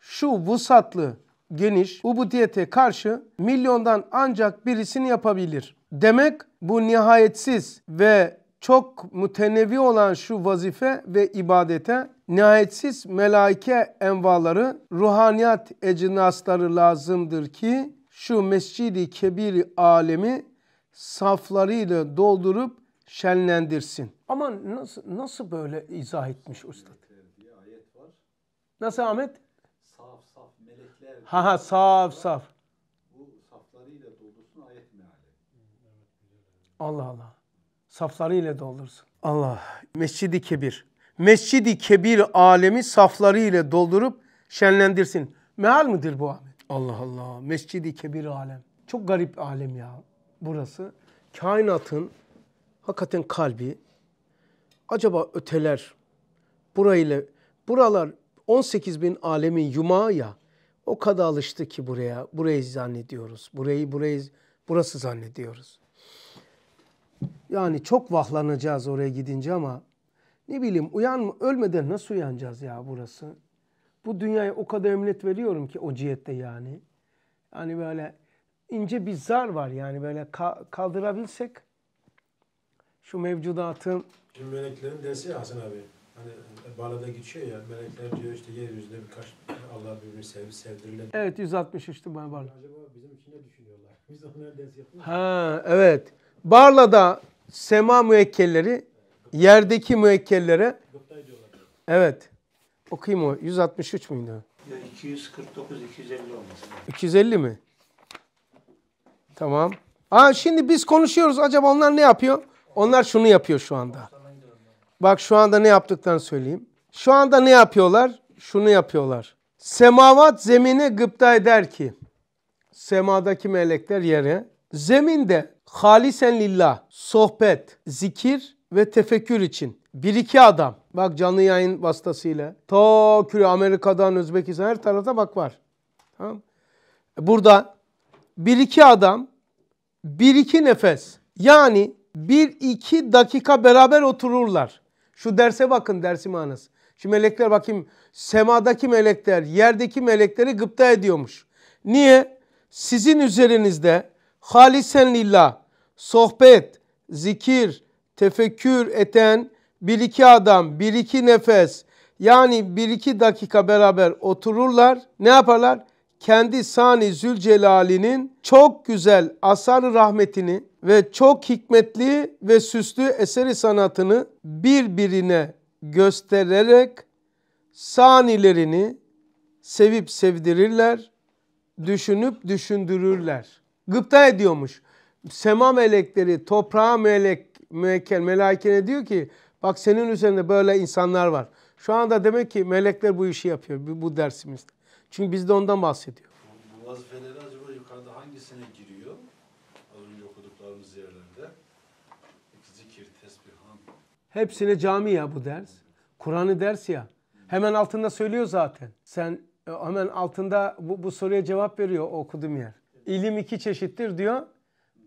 şu vusatlı geniş ubudiyete karşı milyondan ancak birisini yapabilir. Demek bu nihayetsiz ve çok mütenevi olan şu vazife ve ibadete nihayetsiz melaike envaları, ruhaniyat ecnasları lazımdır ki şu mescidi kebir alemi saflarıyla doldurup şenlendirsin. Ama nasıl, nasıl böyle izah etmiş ustad? Nasıl Ahmet? Saf saf melekler. Ha ha saf saf. Bu saflarıyla doldursun ayet meali. Allah Allah. Saflarıyla doldursun. Allah. Mescidi Kebir. Mescidi Kebir alemi saflarıyla doldurup şenlendirsin. Meal midir bu Ahmet? Allah Allah. Mescidi Kebir alem. Çok garip alem ya burası. Kainatın hakikaten kalbi. Acaba öteler burayla buralar 18 bin alemin yumağı ya. O kadar alıştı ki buraya. Burayı zannediyoruz. Burayı burayı burası zannediyoruz. Yani çok vahlanacağız oraya gidince ama ne bileyim uyan ölmeden nasıl uyanacağız ya burası? bu dünyaya o kadar emniyet veriyorum ki o cihette yani. Hani böyle ince bir zar var yani böyle ka kaldırabilsek şu mevcudatın. Şimdi meleklerin dersi ya Hasan abi. Hani e, Bala'da geçiyor ya melekler diyor işte yeryüzünde birkaç Allah birbirini sev, sevdirilen. Evet 160 işte ben Barla. Acaba bizim için ne düşünüyorlar? [laughs] Biz onlara ders yapıyoruz. Ha evet. Barla'da sema müekkelleri yerdeki müekkellere evet Okuyayım o. 163 müydü? Ya 249, 250 olmasın. 250 mi? Tamam. Aa şimdi biz konuşuyoruz. Acaba onlar ne yapıyor? Onlar şunu yapıyor şu anda. Bak şu anda ne yaptıklarını söyleyeyim. Şu anda ne yapıyorlar? Şunu yapıyorlar. Semavat zemine gıpta eder ki semadaki melekler yere zeminde halisen lillah sohbet, zikir ve tefekkür için bir iki adam bak canlı yayın vasıtasıyla ta Küre Amerika'dan Özbekistan her tarafta bak var. Tamam. Burada bir iki adam bir iki nefes yani bir iki dakika beraber otururlar. Şu derse bakın dersi manası. Şu melekler bakayım semadaki melekler yerdeki melekleri gıpta ediyormuş. Niye? Sizin üzerinizde halisen lillah sohbet, zikir, tefekkür eten bir iki adam, bir iki nefes yani bir iki dakika beraber otururlar. Ne yaparlar? Kendi Sani Zülcelal'inin çok güzel asar rahmetini ve çok hikmetli ve süslü eseri sanatını birbirine göstererek sanilerini sevip sevdirirler, düşünüp düşündürürler. Gıpta ediyormuş. Sema melekleri, toprağa melek, müekkel, melakine diyor ki Bak senin üzerinde böyle insanlar var. Şu anda demek ki melekler bu işi yapıyor bu dersimizde. Çünkü biz de ondan bahsediyor. Bu vazifeleri acaba yukarıda hangisine giriyor? Az önce okuduklarımız yerlerde. Zikir, tesbihan. Hepsine cami ya bu ders. Kur'an'ı ders ya. Hemen altında söylüyor zaten. Sen e, hemen altında bu, bu soruya cevap veriyor okuduğum yer. İlim iki çeşittir diyor.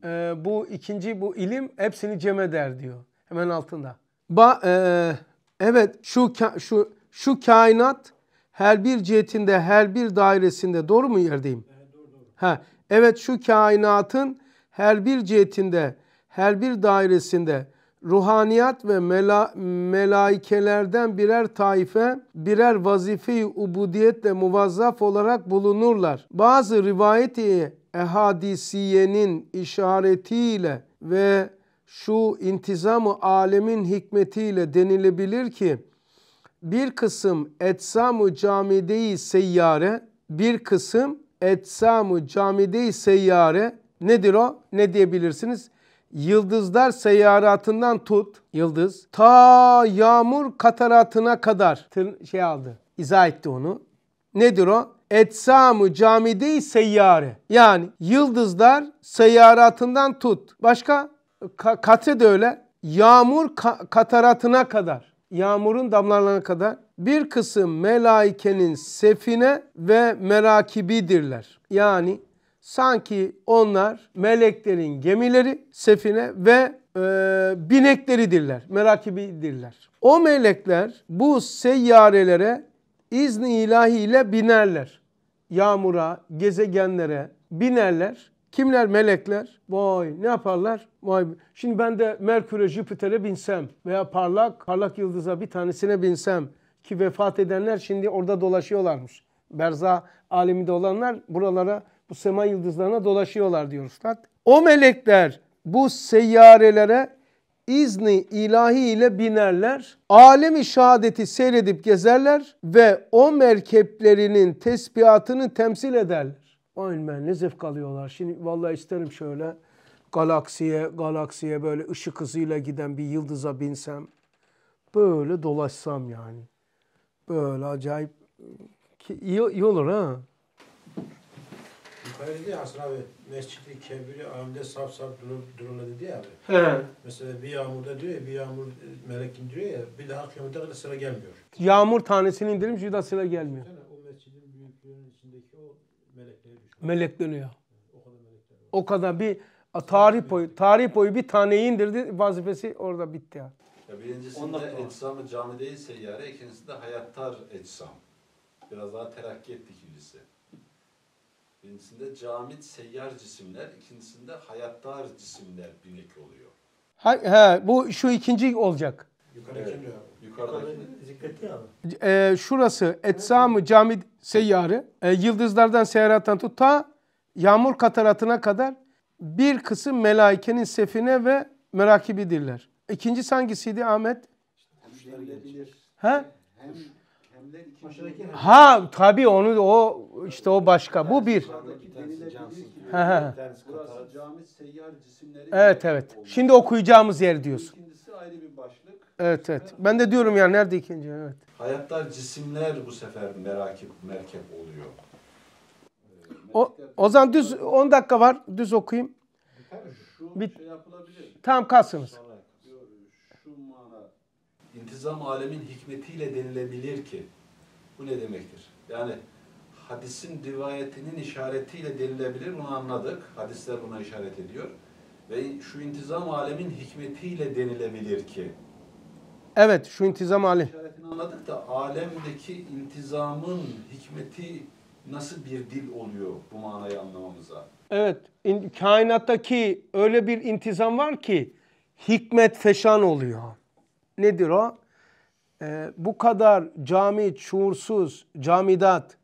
Ee, bu ikinci bu ilim hepsini cem eder diyor. Hemen altında. Ba, e, evet şu şu şu kainat her bir cihetinde, her bir dairesinde doğru mu yerdeyim? Evet, doğru, doğru. Ha, evet şu kainatın her bir cihetinde, her bir dairesinde ruhaniyat ve mela, melaikelerden birer taife, birer vazife-i ubudiyetle muvazzaf olarak bulunurlar. Bazı rivayet-i ehadisiyenin işaretiyle ve şu intizamı alemin hikmetiyle denilebilir ki bir kısım etsamu camideyi seyyare, bir kısım etsamu camideyi seyyare nedir o? Ne diyebilirsiniz? Yıldızlar seyyaratından tut, yıldız, ta yağmur kataratına kadar şey aldı, izah etti onu. Nedir o? Etsamu camideyi seyyare. Yani yıldızlar seyyaratından tut. Başka? ka kate de öyle. Yağmur ka kataratına kadar, yağmurun damlalarına kadar bir kısım melaikenin sefine ve merakibidirler. Yani sanki onlar meleklerin gemileri, sefine ve e, binekleridirler, merakibidirler. O melekler bu seyyarelere izni ilahiyle binerler. Yağmura, gezegenlere binerler Kimler melekler? Vay ne yaparlar? Vay. Şimdi ben de Merkür'e, Jüpiter'e binsem veya parlak, parlak yıldıza bir tanesine binsem ki vefat edenler şimdi orada dolaşıyorlarmış. Berza aleminde olanlar buralara bu sema yıldızlarına dolaşıyorlar diyor Üstad. O melekler bu seyyarelere izni ilahi ile binerler. Alemi şehadeti seyredip gezerler ve o merkeplerinin tesbihatını temsil ederler. Vay ne zevk alıyorlar. Şimdi vallahi isterim şöyle galaksiye galaksiye böyle ışık hızıyla giden bir yıldıza binsem. Böyle dolaşsam yani. Böyle acayip iyi, iyi olur ha. Yukarı dedi ya Hasan abi, mescidi kebiri amde saf saf durum, durumda dedi ya abi. He. Mesela bir yağmurda diyor ya, bir yağmur melekim diyor ya, bir daha kıyamete kadar sıra gelmiyor. Yağmur tanesini indirim, şu da sıra gelmiyor. Yani o mescidin büyüklüğünün içindeki o melekleri Melek dönüyor. O kadar, bir tarih boyu, tarih boyu bir tane indirdi vazifesi orada bitti. Yani. Ya birincisinde etsamı camideyi seyyare, de hayattar etsam. Biraz daha terakki etti ikincisi. Birincisinde camit seyyar cisimler, ikincisinde hayattar cisimler birlik oluyor. Ha, he, bu şu ikinci olacak. Yukarıdaki evet. Yukarıdaki. Zikretti abi. Ee, şurası Etsam-ı Cami Seyyarı. Ee, yıldızlardan seyahattan tut ta yağmur kataratına kadar bir kısım melaikenin sefine ve merakibidirler. İkincisi hangisiydi Ahmet? Ha? Ha tabi onu o işte o başka. Bu bir. Evet evet. Şimdi okuyacağımız yer diyorsun. Evet evet. Ben de diyorum ya nerede ikinci? Evet. Hayatta cisimler bu sefer merakip merkep oluyor. Ee, o, o zaman düz 10 dakika var. Düz okuyayım. Tabii şu Bit şey yapılabilir. Tamam kalsınız. Şu mana intizam alemin hikmetiyle denilebilir ki bu ne demektir? Yani hadisin divayetinin işaretiyle denilebilir. Bunu anladık. Hadisler buna işaret ediyor. Ve şu intizam alemin hikmetiyle denilebilir ki Evet şu intizam hali. anladık da alemdeki intizamın hikmeti nasıl bir dil oluyor bu manayı anlamamıza? Evet in, kainattaki öyle bir intizam var ki hikmet feşan oluyor. Nedir o? Ee, bu kadar cami şuursuz, camidat,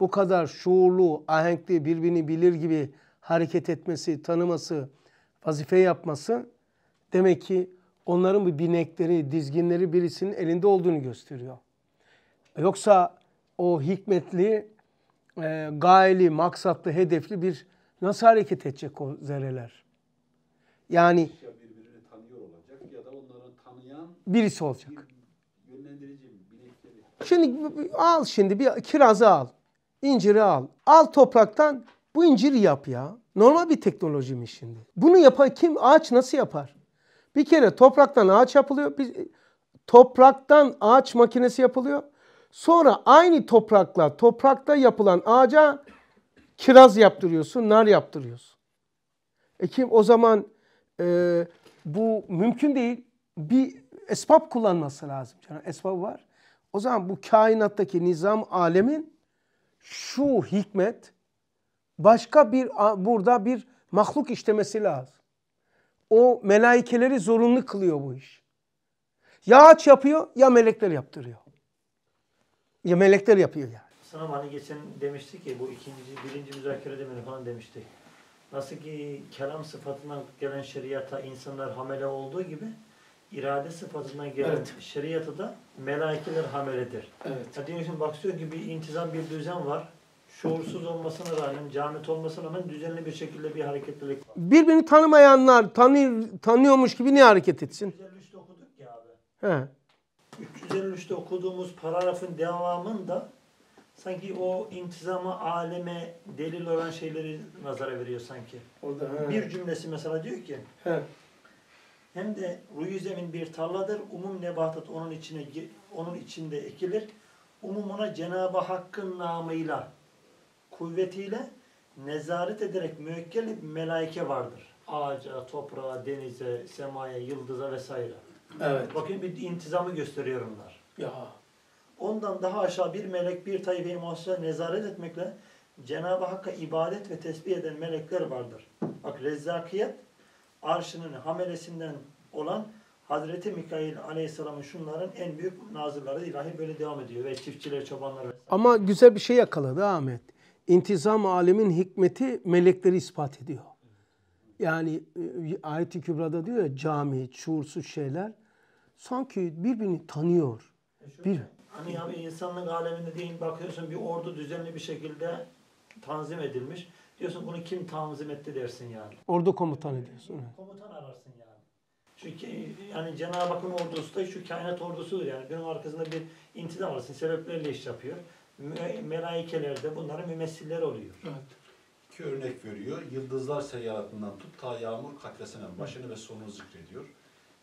bu kadar şuurlu, ahenkli, birbirini bilir gibi hareket etmesi, tanıması, vazife yapması demek ki onların bu binekleri, dizginleri birisinin elinde olduğunu gösteriyor. Yoksa o hikmetli, e, gayeli, maksatlı, hedefli bir nasıl hareket edecek o zerreler? Yani ya birbirini tanıyor olacak ya da onları tanıyan birisi olacak. Bir Şimdi al şimdi bir kirazı al. inciri al. Al topraktan bu inciri yap ya. Normal bir teknoloji mi şimdi. Bunu yapan kim? Ağaç nasıl yapar? Bir kere topraktan ağaç yapılıyor. Bir, topraktan ağaç makinesi yapılıyor. Sonra aynı toprakla toprakta yapılan ağaca kiraz yaptırıyorsun, nar yaptırıyorsun. E kim o zaman e, bu mümkün değil. Bir esbab kullanması lazım. Yani esbabı var. O zaman bu kainattaki nizam alemin şu hikmet başka bir burada bir mahluk işlemesi lazım o melaikeleri zorunlu kılıyor bu iş. Ya aç yapıyor ya melekler yaptırıyor. Ya melekler yapıyor yani. Sanırım hani geçen demiştik ki bu ikinci, birinci müzakere demeli falan demiştik. Nasıl ki kelam sıfatından gelen şeriata insanlar hamile olduğu gibi irade sıfatından gelen evet. şeriatı da melaikeler hameledir. Evet. Ya diyorsun bak diyor ki bir intizam bir düzen var şuursuz olmasına rağmen, camit olmasına rağmen düzenli bir şekilde bir hareketlilik var. Birbirini tanımayanlar tanı tanıyormuş gibi niye hareket etsin? 353'te okuduk ya abi. He. 353'te okuduğumuz paragrafın devamında sanki o intizamı aleme delil olan şeyleri nazara veriyor sanki. Orada da, he. Bir cümlesi mesela diyor ki he. hem de ruyu zemin bir tarladır. Umum nebatat onun içine onun içinde ekilir. Umumuna Cenab-ı Hakk'ın namıyla kuvvetiyle nezaret ederek müekkel bir melaike vardır. Ağaca, toprağa, denize, semaya, yıldıza vesaire. Evet. Bakın bir intizamı gösteriyor onlar. Ya. Ondan daha aşağı bir melek bir tayfeyi muhasebe nezaret etmekle Cenab-ı Hakk'a ibadet ve tesbih eden melekler vardır. Bak rezzakiyet arşının hamelesinden olan Hazreti Mikail Aleyhisselam'ın şunların en büyük nazırları ilahi böyle devam ediyor ve çiftçiler, çobanlar vesaire. Ama güzel bir şey yakaladı Ahmet intizam alemin hikmeti melekleri ispat ediyor. Yani e, ayet-i kübrada diyor ya cami, şuursuz şeyler sanki birbirini tanıyor. E bir Hani abi insanlık aleminde değil bakıyorsun bir ordu düzenli bir şekilde tanzim edilmiş. Diyorsun bunu kim tanzim etti dersin yani. Ordu komutanı diyorsun. Komutan ararsın yani. Çünkü yani Cenab-ı Hakk'ın ordusu da şu kainat ordusudur yani. Bunun arkasında bir intizam var. Sebeplerle iş yapıyor. Melaikelerde bunların mümessiller oluyor. Evet. İki örnek veriyor. Yıldızlar seyahatından tut ta yağmur katresine başını ve sonunu zikrediyor.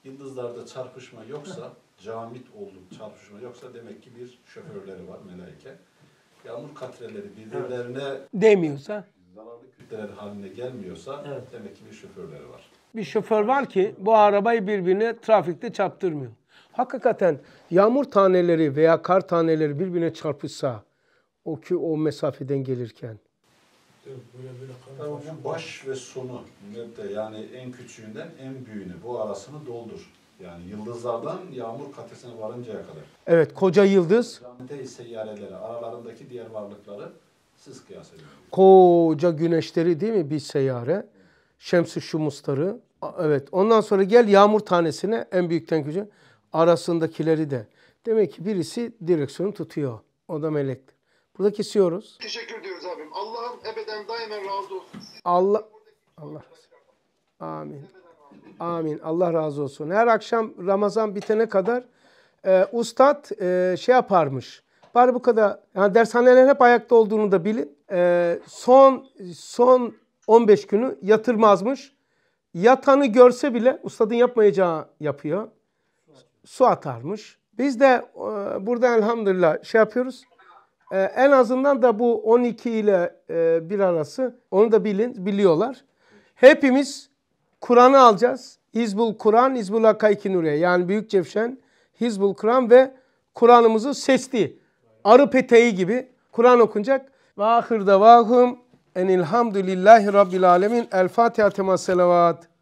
Yıldızlarda çarpışma yoksa, camit oldu çarpışma yoksa demek ki bir şoförleri var melaike. Yağmur katreleri birbirlerine demiyorsa, değmiyorsa, zararlı kütleler haline gelmiyorsa evet. demek ki bir şoförleri var. Bir şoför var ki bu arabayı birbirine trafikte çarptırmıyor hakikaten yağmur taneleri veya kar taneleri birbirine çarpışsa o ki o mesafeden gelirken. Böyle tamam, baş ve sonu mübde yani en küçüğünden en büyüğünü bu arasını doldur. Yani yıldızlardan yağmur katesine varıncaya kadar. Evet koca yıldız. Ramde seyyareleri aralarındaki diğer varlıkları siz kıyas edin. Koca güneşleri değil mi bir seyyare? Şems-i Şumusları. Evet ondan sonra gel yağmur tanesine en büyükten küçüğe arasındakileri de. Demek ki birisi direksiyonu tutuyor. O da melek. Burada kesiyoruz. Teşekkür ediyoruz abim. Allah'ın ebeden daimen razı olsun. Siz Allah Allah. Amin. Amin. Allah razı olsun. Her akşam Ramazan bitene kadar e, ustad e, şey yaparmış. Bari bu kadar yani dershanelerin hep ayakta olduğunu da bilin. E, son son 15 günü yatırmazmış. Yatanı görse bile ustadın yapmayacağı yapıyor. Su atarmış. Biz de e, burada elhamdülillah şey yapıyoruz. E, en azından da bu 12 ile e, bir arası onu da bilin, biliyorlar. Hepimiz Kur'an'ı alacağız. Hizbul Kur'an, Hizbul Hakaiki Nuriye. Yani Büyük Cevşen, Hizbul Kur'an ve Kur'an'ımızı sesli, arı peteği gibi Kur'an okunacak. Ve ahir en enilhamdülillahi rabbil alemin. El Fatiha tema selavat.